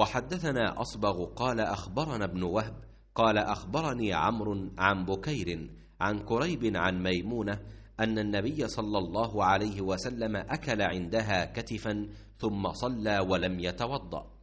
وحدثنا أصبغ قال أخبرنا ابن وهب قال أخبرني عمرو عن بكير عن كريب عن ميمونة أن النبي صلى الله عليه وسلم أكل عندها كتفا ثم صلى ولم يتوضأ